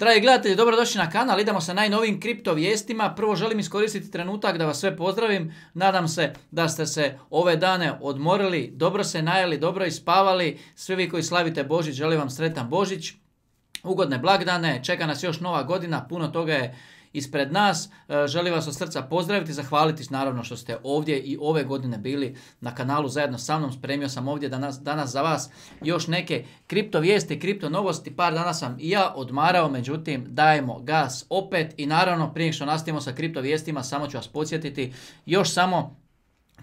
Dragi gledatelji, dobrodošli na kanal, idemo sa najnovim kripto vijestima. Prvo želim iskoristiti trenutak da vas sve pozdravim. Nadam se da ste se ove dane odmorili, dobro se najeli, dobro ispavali. Svi vi koji slavite Božić, želim vam sretan Božić. Ugodne blagdane, čeka nas još nova godina, puno toga je ispred nas. E, želim vas od srca pozdraviti, zahvaliti naravno što ste ovdje i ove godine bili na kanalu zajedno sa mnom. Spremio sam ovdje danas, za vas još neke kripto vijesti, kripto novosti. Par dana sam i ja odmarao, međutim dajemo gas opet i naravno prije što nastavimo sa kripto vijestima samo ću vas podsjetiti još samo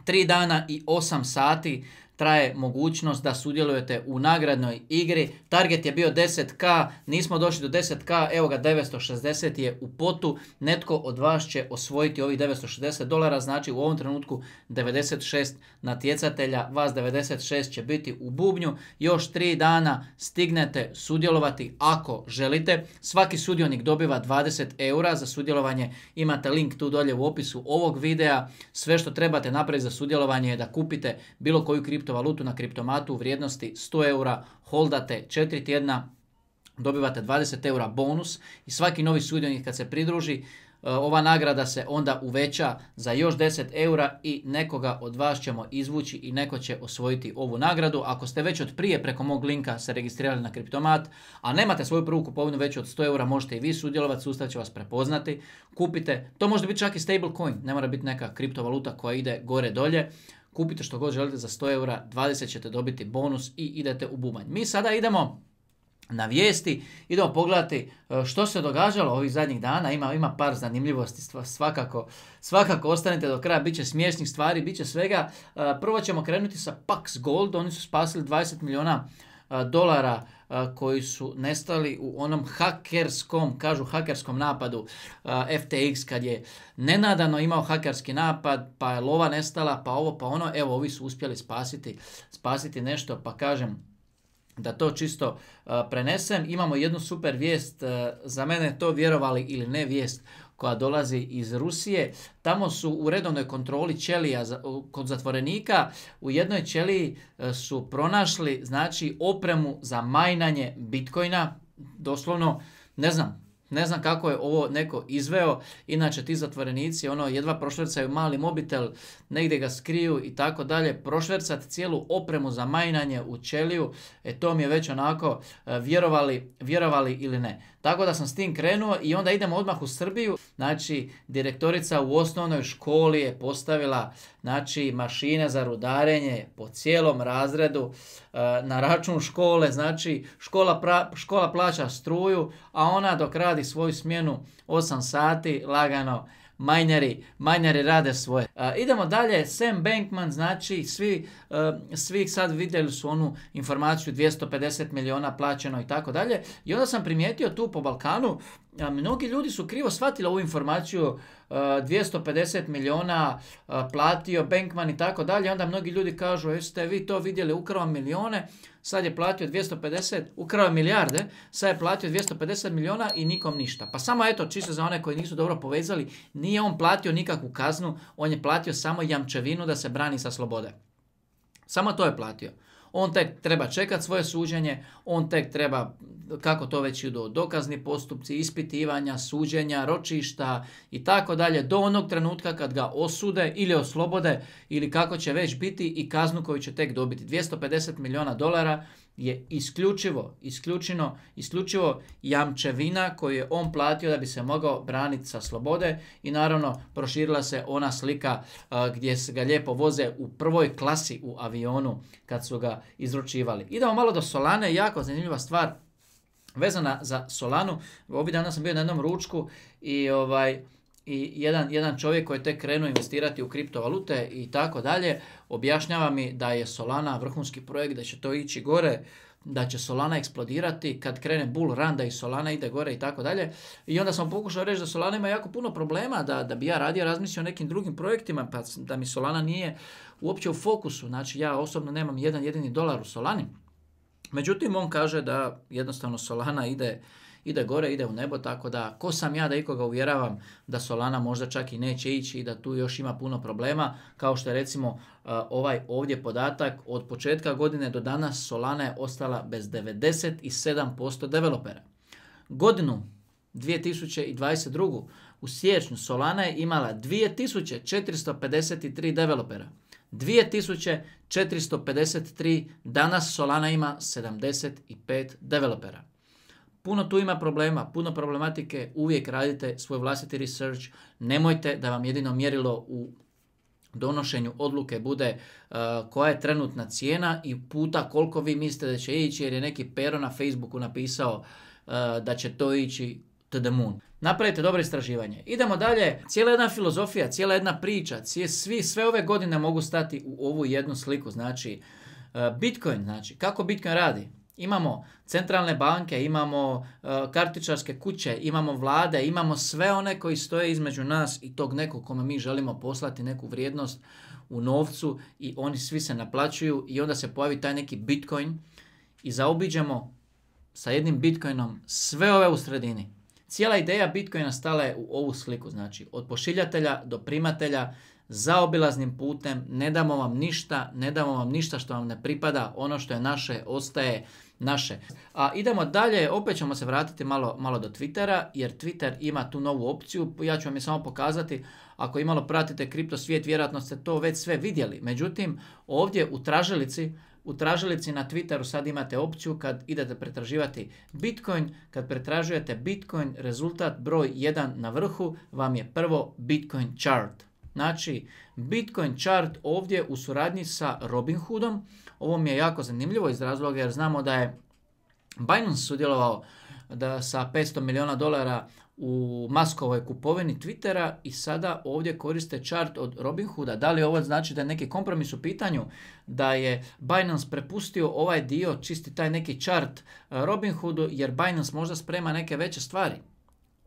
3 dana i 8 sati traje mogućnost da sudjelujete u nagradnoj igri. Target je bio 10k, nismo došli do 10k, evo ga 960 je u potu. Netko od vas će osvojiti ovih 960 dolara, znači u ovom trenutku 96 natjecatelja, vas 96 će biti u bubnju. Još 3 dana stignete sudjelovati ako želite. Svaki sudionik dobiva 20 eura za sudjelovanje, imate link tu dolje u opisu ovog videa. Sve što trebate napraviti za sudjelovanje je da kupite bilo koju kriptu kriptovalutu na kriptomatu u vrijednosti 100 eura, holdate 4 tjedna, dobivate 20 eura bonus i svaki novi sudionik kad se pridruži, e, ova nagrada se onda uveća za još 10 eura i nekoga od vas ćemo izvući i neko će osvojiti ovu nagradu. Ako ste već od prije preko mog linka se registrirali na kriptomat, a nemate svoju prvu kupovinu već od 100 eura, možete i vi sudjelovati, sustav će vas prepoznati. Kupite, to može biti čak i stablecoin, ne mora biti neka kriptovaluta koja ide gore dolje kupite što god želite za 100 eura, 20 ćete dobiti bonus i idete u bumanj. Mi sada idemo na vijesti, idemo pogledati e, što se događalo ovih zadnjih dana, ima, ima par zanimljivosti, svakako, svakako ostanite do kraja, bit će smiješnih stvari, bit će svega. E, prvo ćemo krenuti sa Pax Gold, oni su spasili 20 milijuna dolara koji su nestali u onom hakerskom, kažu hakerskom napadu FTX kad je nenadano imao hakerski napad, pa je lova nestala, pa ovo, pa ono, evo ovi su uspjeli spasiti, spasiti nešto, pa kažem, da to čisto prenesem, imamo jednu super vijest, za mene to vjerovali ili ne vijest koja dolazi iz Rusije. Tamo su u redovnoj kontroli ćelija kod zatvorenika. U jednoj ćeliji e, su pronašli znači opremu za majnanje bitcoina. Doslovno, ne znam, ne znam kako je ovo neko izveo, inače ti zatvorenici ono jedva prošvercaju mali mobitel, negdje ga skriju i tako dalje, prošvercati cijelu opremu za majnanje u ćeliju, e to mi je već onako e, vjerovali, vjerovali ili ne. Tako da sam s tim krenuo i onda idemo odmah u Srbiju. Znači, direktorica u osnovnoj školi je postavila znači, mašine za rudarenje po cijelom razredu e, na račun škole. Znači, škola, škola plaća struju, a ona dok radi svoju smjenu 8 sati lagano Majneri, majneri rade svoje. E, idemo dalje, Sam Bankman, znači svi, e, svi sad vidjeli su onu informaciju 250 miliona plaćeno i tako dalje. I onda sam primijetio tu po Balkanu, e, mnogi ljudi su krivo shvatili ovu informaciju 250 miliona platio Bankman i tako dalje, onda mnogi ljudi kažu jeste vi to vidjeli, ukrao milione, sad je platio 250, ukrao milijarde, sad je platio 250 miliona i nikom ništa. Pa samo eto, čisto za one koji nisu dobro povezali, nije on platio nikakvu kaznu, on je platio samo jamčevinu da se brani sa slobode. Samo to je platio on tek treba čekati svoje suđenje, on tek treba, kako to već idu, dokazni postupci, ispitivanja, suđenja, ročišta i tako dalje, do onog trenutka kad ga osude ili oslobode ili kako će već biti i kaznu koju će tek dobiti. 250 milijuna dolara je isključivo, isključeno, isključivo jamčevina koju je on platio da bi se mogao braniti sa slobode i naravno proširila se ona slika uh, gdje se ga lijepo voze u prvoj klasi u avionu kad su ga izručivali. Idemo malo do Solane, jako zanimljiva stvar vezana za Solanu. Ovih dana sam bio na jednom ručku i ovaj i jedan, jedan čovjek koji je tek krenuo investirati u kriptovalute i tako dalje, objašnjava mi da je Solana vrhunski projekt, da će to ići gore, da će Solana eksplodirati, kad krene bull run da i Solana ide gore i tako dalje. I onda sam pokušao reći da Solana ima jako puno problema, da, da bi ja radio razmislio o nekim drugim projektima, pa da mi Solana nije uopće u fokusu. Znači ja osobno nemam jedan jedini dolar u Solani. Međutim, on kaže da jednostavno Solana ide ide gore, ide u nebo, tako da ko sam ja da ikoga uvjeravam da Solana možda čak i neće ići i da tu još ima puno problema, kao što je recimo e, ovaj ovdje podatak, od početka godine do danas Solana je ostala bez 97% developera. Godinu 2022. u siječnju Solana je imala 2453 developera. 2453 danas Solana ima 75 developera. Puno tu ima problema, puno problematike, uvijek radite svoj vlastiti research, nemojte da vam jedino mjerilo u donošenju odluke bude e, koja je trenutna cijena i puta koliko vi mislite da će ići jer je neki pero na Facebooku napisao e, da će to ići to the moon. Napravite dobro istraživanje. Idemo dalje. Cijela jedna filozofija, cijela jedna priča, svi, sve ove godine mogu stati u ovu jednu sliku. Znači, e, Bitcoin, znači, kako Bitcoin radi? Imamo centralne banke, imamo e, kartičarske kuće, imamo vlade, imamo sve one koji stoje između nas i tog nekog kome mi želimo poslati neku vrijednost u novcu i oni svi se naplaćuju i onda se pojavi taj neki bitcoin i zaobiđemo sa jednim bitcoinom sve ove u sredini. Cijela ideja bitcoina stala je u ovu sliku, znači od pošiljatelja do primatelja, zaobilaznim putem, ne damo vam ništa, ne damo vam ništa što vam ne pripada, ono što je naše ostaje naše. A idemo dalje, opet ćemo se vratiti malo, malo do Twittera, jer Twitter ima tu novu opciju, ja ću vam je samo pokazati, ako imalo pratite kripto svijet, vjerojatno ste to već sve vidjeli. Međutim, ovdje u tražilici, u tražilici na Twitteru sad imate opciju kad idete pretraživati Bitcoin, kad pretražujete Bitcoin, rezultat broj 1 na vrhu vam je prvo Bitcoin chart. Znači, Bitcoin chart ovdje u suradnji sa Robinhoodom ovo mi je jako zanimljivo iz razloga jer znamo da je Binance sudjelovao da sa 500 milijuna dolara u maskovoj kupovini Twittera i sada ovdje koriste chart od Robinhooda. Da li ovo znači da je neki kompromis u pitanju, da je Binance prepustio ovaj dio, čisti taj neki chart eh, Robinhoodu jer Binance možda sprema neke veće stvari?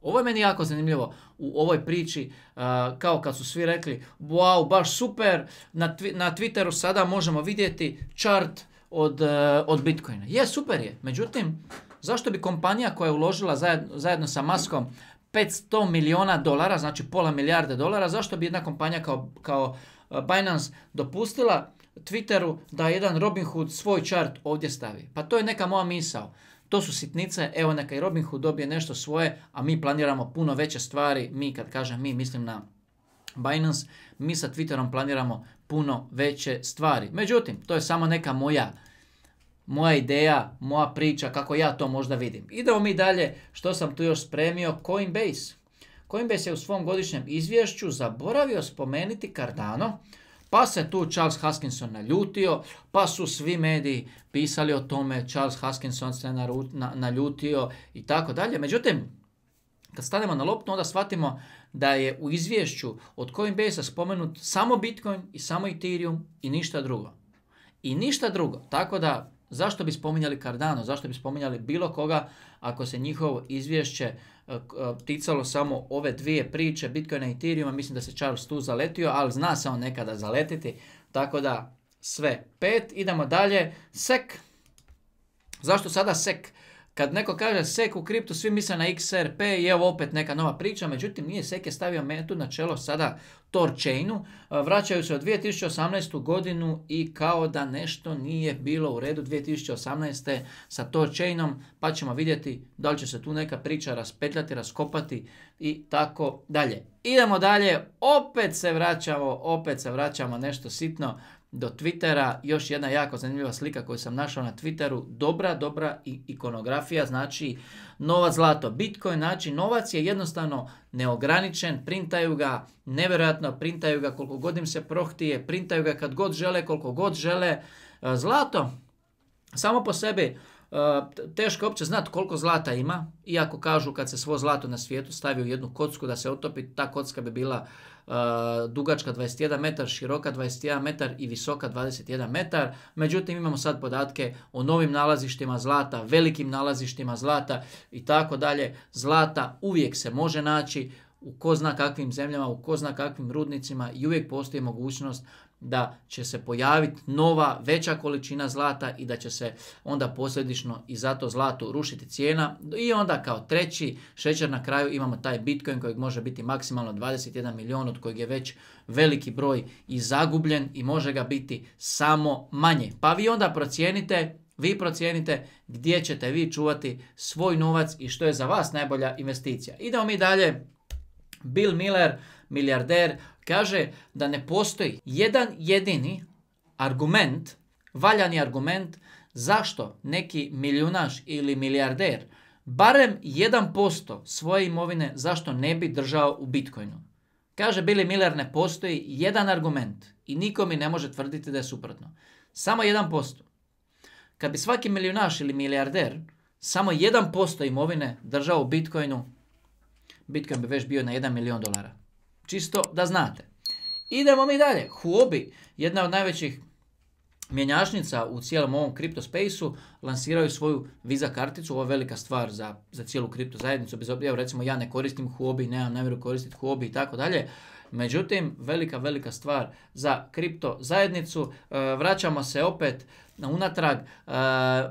Ovo je meni jako zanimljivo u ovoj priči, uh, kao kad su svi rekli, wow, baš super, na, Twitteru sada možemo vidjeti čart od, uh, od Bitcoina. Je, super je, međutim, zašto bi kompanija koja je uložila zajedno, sa Maskom 500 milijuna dolara, znači pola milijarde dolara, zašto bi jedna kompanija kao, kao uh, Binance dopustila Twitteru da jedan Robin Hood svoj čart ovdje stavi? Pa to je neka moja misao. To su sitnice, evo neka i Robin Hood dobije nešto svoje, a mi planiramo puno veće stvari, mi kad kažem mi mislim na Binance, mi sa Twitterom planiramo puno veće stvari. Međutim, to je samo neka moja moja ideja, moja priča, kako ja to možda vidim. Idemo mi dalje, što sam tu još spremio, Coinbase. Coinbase je u svom godišnjem izvješću zaboravio spomenuti Cardano, pa se tu Charles Haskinson naljutio, pa su svi mediji pisali o tome, Charles Haskinson se naljutio i tako dalje. Međutim, kad stanemo na loptu, onda shvatimo da je u izvješću od Coinbase-a spomenut samo Bitcoin i samo Ethereum i ništa drugo. I ništa drugo. Tako da, zašto bi spominjali Cardano, zašto bi spominjali bilo koga ako se njihovo izvješće Eh, eh, ticalo samo ove dvije priče Bitcoina i Ethereuma, mislim da se Charles tu zaletio, ali zna se on nekada zaletiti, tako da sve pet. Idemo dalje, SEC. Zašto sada SEC? Kad neko kaže SEC u kriptu, svi misle na XRP i evo opet neka nova priča, međutim nije SEC je stavio metu na čelo sada Torchainu. E, vraćaju se u 2018. godinu i kao da nešto nije bilo u redu 2018. sa chainom, pa ćemo vidjeti da li će se tu neka priča raspetljati, raskopati i tako dalje. Idemo dalje, opet se vraćamo, opet se vraćamo nešto sitno do Twittera, još jedna jako zanimljiva slika koju sam našao na Twitteru, dobra, dobra ikonografija, znači novac, zlato, bitcoin, znači novac je jednostavno neograničen, printaju ga nevjerojatno, printaju ga koliko god im se prohtije, printaju ga kad god žele, koliko god žele. E, zlato, samo po sebi Eh, teško je uopće znati koliko zlata ima, iako kažu kad se svo zlato na svijetu stavi u jednu kocku da se otopi, ta kocka bi bila eh, dugačka 21 metar, široka 21 metar i visoka 21 metar. Međutim, imamo sad podatke o novim nalazištima zlata, velikim nalazištima zlata i tako dalje. Zlata uvijek se može naći u ko zna kakvim zemljama, u ko zna kakvim rudnicima i uvijek postoji mogućnost da će se pojaviti nova veća količina zlata i da će se onda posljedično i zato zlatu rušiti cijena i onda kao treći šećer na kraju imamo taj Bitcoin kojeg može biti maksimalno 21 milijon od kojeg je već veliki broj i zagubljen i može ga biti samo manje. Pa vi onda procijenite vi procijenite gdje ćete vi čuvati svoj novac i što je za vas najbolja investicija. Idemo mi dalje. Bill Miller, milijarder Kaže da ne postoji jedan jedini argument, valjani argument, zašto neki milijunaš ili milijarder barem 1% svoje imovine zašto ne bi držao u Bitcoinu. Kaže Billy Miller ne postoji jedan argument i niko mi ne može tvrditi da je suprotno. Samo 1%. Kad bi svaki milijunaš ili milijarder samo 1% imovine držao u Bitcoinu, Bitcoin bi već bio na 1 milijon dolara. Čisto da znate. Idemo mi dalje. Huobi, jedna od najvećih mjenjačnica u cijelom ovom kripto spaceu lansiraju svoju Visa karticu, ovo je velika stvar za, cijelu kripto zajednicu, bez obzira recimo ja ne koristim Huobi, nemam namjeru koristiti Huobi i tako dalje, Međutim, velika, velika stvar za kripto zajednicu. E, vraćamo se opet na unatrag e,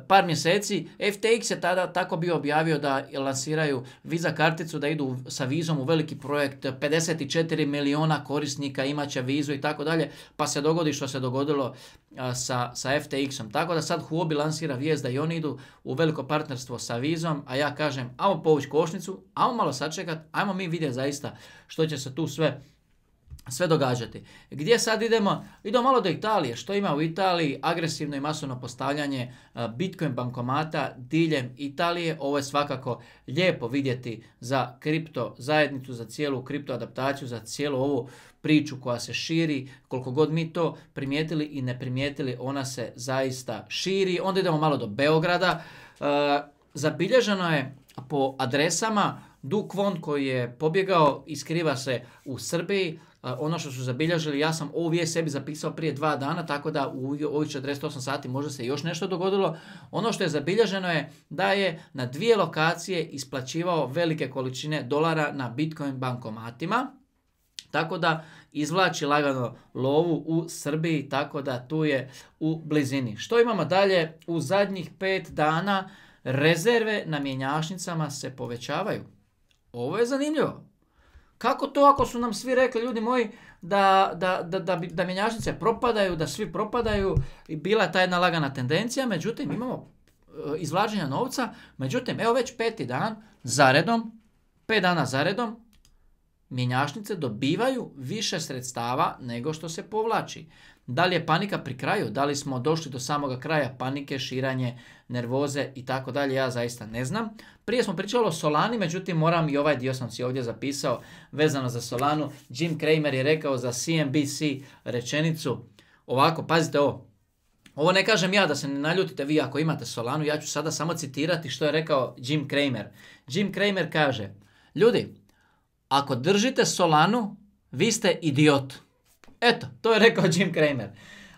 par mjeseci. FTX je tada tako bio objavio da lansiraju viza karticu, da idu sa vizom u veliki projekt. 54 miliona korisnika imat vizu i tako dalje. Pa se dogodi što se dogodilo e, sa, sa FTX-om. Tako da sad Huobi lansira vijest da i oni idu u veliko partnerstvo sa vizom, a ja kažem, ajmo povući košnicu, ajmo malo sačekat, ajmo mi vidjeti zaista što će se tu sve sve događati. Gdje sad idemo? Idemo malo do Italije. Što ima u Italiji? Agresivno i masovno postavljanje e, Bitcoin bankomata diljem Italije. Ovo je svakako lijepo vidjeti za kripto zajednicu, za cijelu kripto adaptaciju, za cijelu ovu priču koja se širi. Koliko god mi to primijetili i ne primijetili, ona se zaista širi. Onda idemo malo do Beograda. E, zabilježeno je po adresama Dukvon koji je pobjegao i skriva se u Srbiji, ono što su zabilježili, ja sam ovu sebi zapisao prije dva dana, tako da u ovih 48 sati možda se još nešto dogodilo. Ono što je zabilježeno je da je na dvije lokacije isplaćivao velike količine dolara na Bitcoin bankomatima, tako da izvlači lagano lovu u Srbiji, tako da tu je u blizini. Što imamo dalje? U zadnjih pet dana rezerve na mjenjačnicama se povećavaju. Ovo je zanimljivo. Kako to ako su nam svi rekli, ljudi moji, da, da, da, da mjenjačnice propadaju, da svi propadaju i bila je ta jedna lagana tendencija, međutim imamo e, izvlaženja novca, međutim evo već peti dan zaredom, pet dana zaredom, Mjenjašnice dobivaju više sredstava nego što se povlači. Da li je panika pri kraju, da li smo došli do samoga kraja panike, širanje, nervoze i tako dalje, ja zaista ne znam. Prije smo pričali o Solani, međutim moram i ovaj dio sam si ovdje zapisao vezano za Solanu. Jim Cramer je rekao za CNBC rečenicu, ovako, pazite ovo, ovo ne kažem ja da se ne naljutite vi ako imate Solanu, ja ću sada samo citirati što je rekao Jim Cramer. Jim Cramer kaže, ljudi, ako držite Solanu, vi ste idiot. Eto, to je rekao Jim Cramer.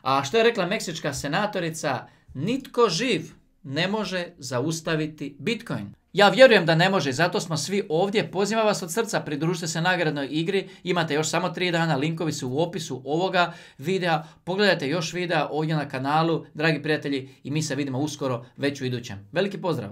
A što je rekla meksička senatorica? Nitko živ ne može zaustaviti Bitcoin. Ja vjerujem da ne može, zato smo svi ovdje. Pozivam vas od srca, pridružite se nagradnoj igri. Imate još samo tri dana, linkovi su u opisu ovoga videa. Pogledajte još videa ovdje na kanalu, dragi prijatelji, i mi se vidimo uskoro, već u idućem. Veliki pozdrav!